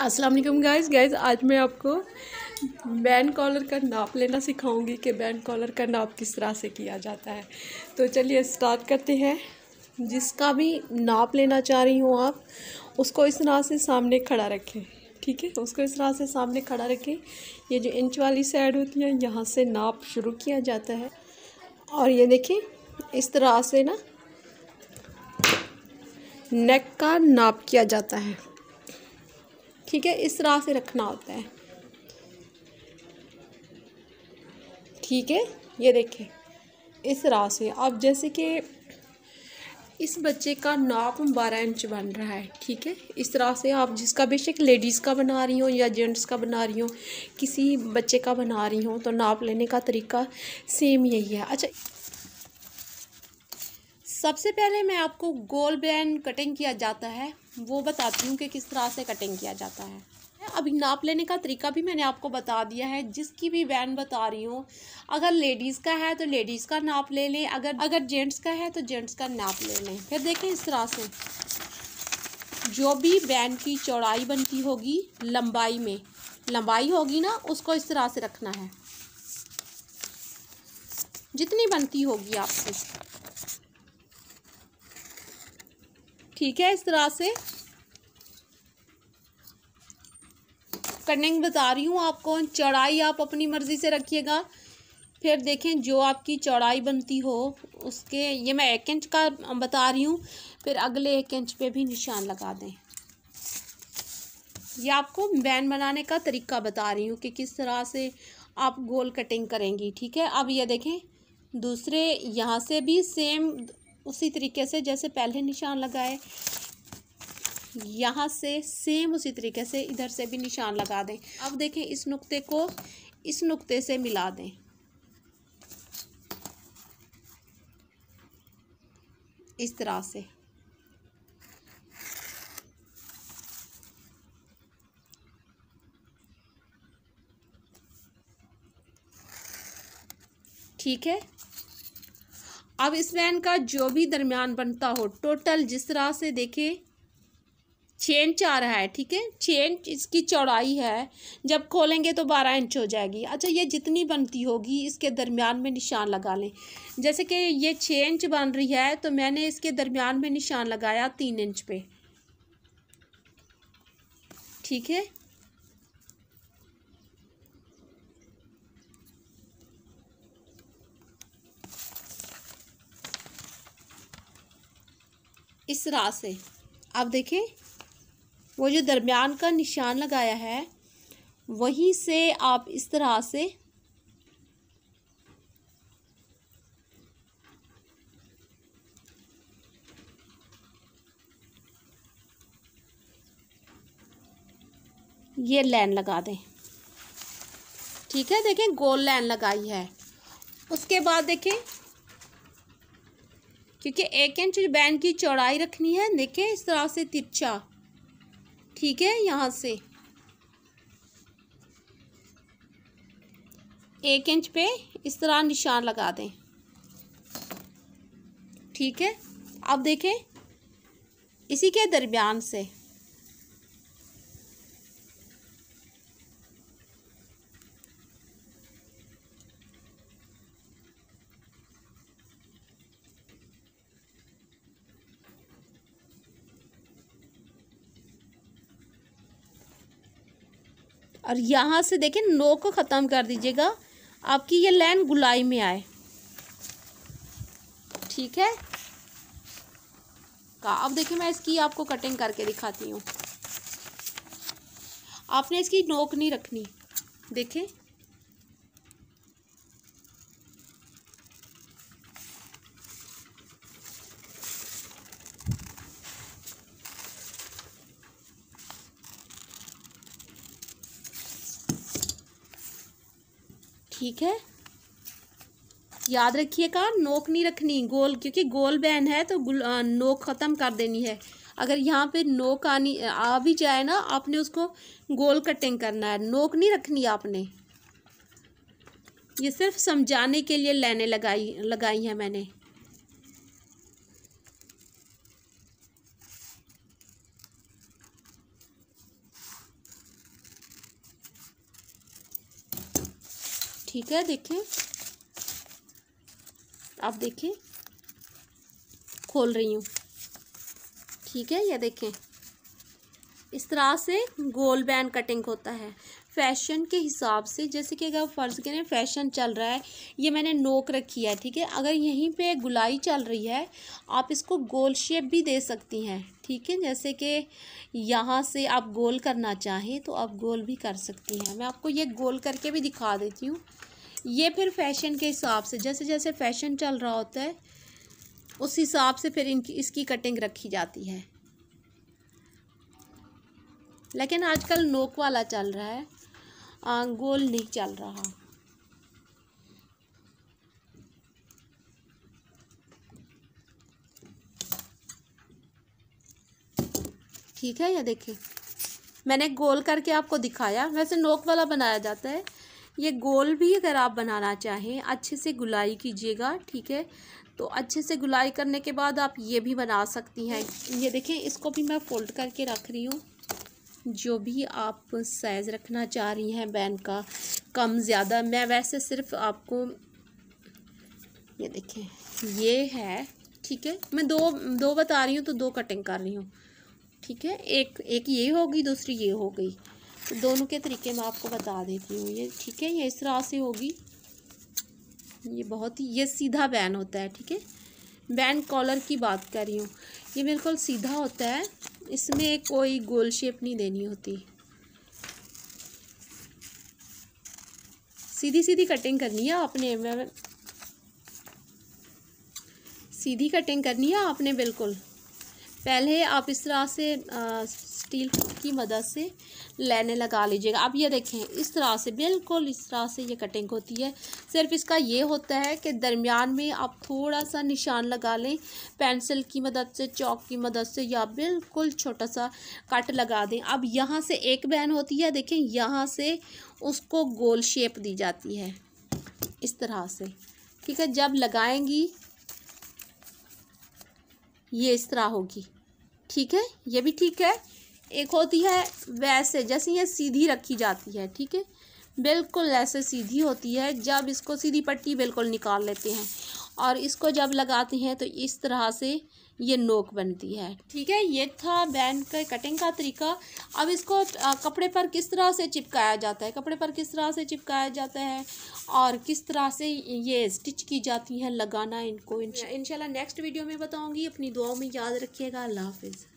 अस्सलाम वालेकुम guys guys आज मैं आपको बैंड कॉलर का नाप लेना सिखाऊंगी कि बैंड कॉलर का नाप किस तरह से किया जाता है तो चलिए स्टार्ट करते हैं जिसका भी नाप लेना चाह रही हूँ आप उसको इस तरह से सामने खड़ा रखें ठीक है उसको इस तरह से सामने खड़ा रखें ये जो इंच वाली साइड होती है यहाँ से नाप शुरू किया जाता है और ये देखें इस तरह से ना नेक का नाप किया जाता है ठीक है इस तरह से रखना होता है ठीक है ये देखें इस तरह से अब जैसे कि इस बच्चे का नाप बारह इंच बन रहा है ठीक है इस तरह से आप जिसका बेशक लेडीज़ का बना रही हो या जेंट्स का बना रही हो किसी बच्चे का बना रही हो तो नाप लेने का तरीका सेम यही है अच्छा सबसे पहले मैं आपको गोल बैन कटिंग किया जाता है वो बताती हूँ कि किस तरह से कटिंग किया जाता है अभी नाप लेने का तरीका भी मैंने आपको बता दिया है जिसकी भी वैन बता रही हूँ अगर लेडीज़ का है तो लेडीज़ का नाप ले लें अगर अगर जेंट्स का है तो जेंट्स का नाप ले लें फिर देखें इस तरह से जो भी वैन की चौड़ाई बनती होगी लंबाई में लंबाई होगी ना उसको इस तरह से रखना है जितनी बनती होगी आपसे ठीक है इस तरह से कटिंग बता रही हूँ आपको चौड़ाई आप अपनी मर्ज़ी से रखिएगा फिर देखें जो आपकी चौड़ाई बनती हो उसके ये मैं एक इंच का बता रही हूँ फिर अगले एक इंच पे भी निशान लगा दें ये आपको बैन बनाने का तरीका बता रही हूँ कि किस तरह से आप गोल कटिंग करेंगी ठीक है अब ये देखें दूसरे यहाँ से भी सेम उसी तरीके से जैसे पहले निशान लगाए यहाँ से सेम उसी तरीके से इधर से भी निशान लगा दें अब देखें इस नुक्ते को इस नुक्ते से मिला दें इस तरह से ठीक है अब इस लाइन का जो भी दरमियान बनता हो टोटल जिस तरह से देखें छः इंच आ रहा है ठीक है छः इंच इसकी चौड़ाई है जब खोलेंगे तो बारह इंच हो जाएगी अच्छा ये जितनी बनती होगी इसके दरमियान में निशान लगा लें जैसे कि ये छः इंच बन रही है तो मैंने इसके दरमियान में निशान लगाया तीन इंच पे ठीक है राह से आप देखें वो जो दरमियान का निशान लगाया है वहीं से आप इस तरह से ये लाइन लगा दें ठीक है देखें गोल लाइन लगाई है उसके बाद देखें क्योंकि एक इंच बैन की चौड़ाई रखनी है देखें इस तरह से तिरछा ठीक है यहाँ से एक इंच पे इस तरह निशान लगा दें ठीक है अब देखें इसी के दरमियान से और यहाँ से देखिए नोक को ख़त्म कर दीजिएगा आपकी ये लाइन गुलाई में आए ठीक है का अब देखिए मैं इसकी आपको कटिंग करके दिखाती हूँ आपने इसकी नोक नहीं रखनी देखें ठीक है याद रखिएगा नोक नहीं रखनी गोल क्योंकि गोल बैन है तो नोक ख़त्म कर देनी है अगर यहाँ पे नोक आनी आ भी जाए ना आपने उसको गोल कटिंग करना है नोक नहीं रखनी आपने ये सिर्फ समझाने के लिए लेने लगाई लगाई हैं मैंने ठीक है देखें आप देखें खोल रही हूँ ठीक है ये देखें इस तरह से गोल बैन कटिंग होता है फैशन के हिसाब से जैसे कि अगर फ़र्ज़ करें फैशन चल रहा है ये मैंने नोक रखी है ठीक है अगर यहीं पे गुलाई चल रही है आप इसको गोल शेप भी दे सकती हैं ठीक है जैसे कि यहाँ से आप गोल करना चाहें तो आप गोल भी कर सकती हैं मैं आपको ये गोल करके भी दिखा देती हूँ ये फिर फैशन के हिसाब से जैसे जैसे फैशन चल रहा होता है उस हिसाब से फिर इनकी इसकी कटिंग रखी जाती है लेकिन आजकल नोक वाला चल रहा है गोल नहीं चल रहा ठीक है या देखिए मैंने गोल करके आपको दिखाया वैसे नोक वाला बनाया जाता है ये गोल भी अगर आप बनाना चाहें अच्छे से गुलाई कीजिएगा ठीक है तो अच्छे से गुलाई करने के बाद आप ये भी बना सकती हैं ये देखें इसको भी मैं फोल्ड करके रख रही हूँ जो भी आप साइज़ रखना चाह रही हैं बैन का कम ज़्यादा मैं वैसे सिर्फ आपको ये देखें ये है ठीक है मैं दो दो बता रही हूँ तो दो कटिंग कर रही हूँ ठीक है एक एक ये होगी दूसरी ये हो गई तो दोनों के तरीके मैं आपको बता देती हूँ ये ठीक है ये इस तरह से होगी ये बहुत ही ये सीधा बैन होता है ठीक है बैन कॉलर की बात कर रही हूँ ये मेरे को सीधा होता है इसमें कोई गोल शेप नहीं देनी होती सीधी सीधी कटिंग करनी है आपने सीधी कटिंग करनी है आपने बिल्कुल पहले आप इस तरह से आ, स्टील की मदद से लेने लगा लीजिएगा आप ये देखें इस तरह से बिल्कुल इस तरह से ये कटिंग होती है सिर्फ इसका ये होता है कि दरमियान में आप थोड़ा सा निशान लगा लें पेंसिल की मदद से चौक की मदद से या बिल्कुल छोटा सा कट लगा दें अब यहाँ से एक बहन होती है देखें यहाँ से उसको गोल शेप दी जाती है इस तरह से ठीक है जब लगाएंगी ये इस तरह होगी ठीक है ये भी ठीक है एक होती है वैसे जैसे ये सीधी रखी जाती है ठीक है बिल्कुल ऐसे सीधी होती है जब इसको सीधी पट्टी बिल्कुल निकाल लेते हैं और इसको जब लगाते हैं तो इस तरह से ये नोक बनती है ठीक है ये था बैन का कटिंग का तरीका अब इसको कपड़े पर किस तरह से चिपकाया जाता है कपड़े पर किस तरह से चिपकाया जाता है और किस तरह से ये स्टिच की जाती है लगाना इनको इंशाल्लाह नेक्स्ट वीडियो में बताऊंगी अपनी दुआओं में याद रखिएगा अल्लाह हाफिज़